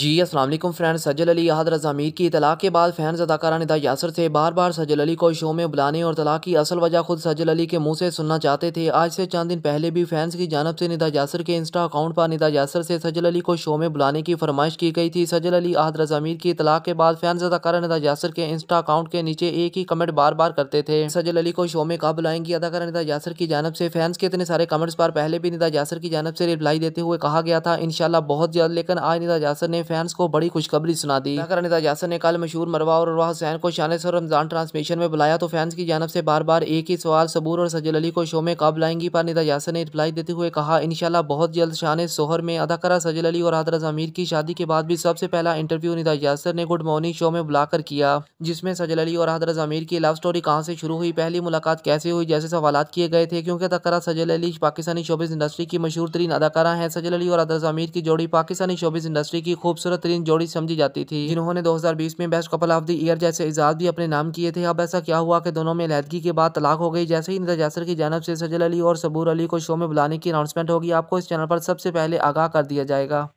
जी Aslam friend Sajal Ali याद रजा की तलाक के बाद फैन अदाकारा निदा यासर से बार बार सजल अली को शो में बुलाने और तलाक की असल वजह खुद सजल अली के मुंह से सुनना चाहते थे आज से चंद दिन पहले भी फैंस की जानब से निदा यासर के इंस्टा अकाउंट पर निदा यासर से सजल अली को शो में बुलाने की फरमाइश की गई थी सजल अली अहद रजा की तलाक के बाद फैंस अदाकारा निदा यासर के इंस्टा अकाउंट के नीचे एक ही कमेंट बार बार करते थे सजल अली को शो में कब बुलाएंगी अदाकारा निदा यासर की जानब से फैंस के इतने सारे कमेंट्स पर पहले भी निदा यासर की जानब से रिप्लाई देते हुए कहा गया था इनशाला बहुत जल्द लेकिन आज निदा यासर ने फैंस को बड़ी खुशखबरी सुना दी अगर अनिता यासन ने कल मशहूर मरवा और हुसैन को शान सर रमजान ट्रांसमिशन में बुलाया तो फैंस की जानब से बार बार एक ही सवाल सबूर और सजल अली को शो में कब लाएंगी पर अनिता यासन ने रिप्लाई देते हुए कहा इनशाला बहुत जल्द शान सोहर में अदाकारा सजल अली और हजरत अमीर की शादी के बाद भी सबसे पहला इंटरव्यू अनिता यासर ने गुड मॉर्निंग शो में बुलाकर किया जिसमें सजल अली और हजरत अमीर की लव स्टोरी कहाँ से शुरू हुई पहली मुलाकात कैसे हुई जैसे सवाल किए गए थे क्योंकि अदाकारा सजल अली पाकिस्तानी शोबिस इंडस्ट्री की मशहूर तरीन अदाकारा है सजल अली और हजरत अमीर की जोड़ी पाकिस्तानी शोबिस इंडस्ट्री की खूब खूबसूरत तरीन जोड़ी समझी जाती थी जिन्होंने 2020 में best couple of the year जैसे एजाज भी अपने नाम किए थे अब ऐसा क्या हुआ कि दोनों में लहदगी के बाद तलाक हो गई जैसे ही नजर की जानब से सजल अली और सबूर अली को शो में बुलाने की अनाउंसमेंट होगी आपको इस चैनल पर सबसे पहले आगाह कर दिया जाएगा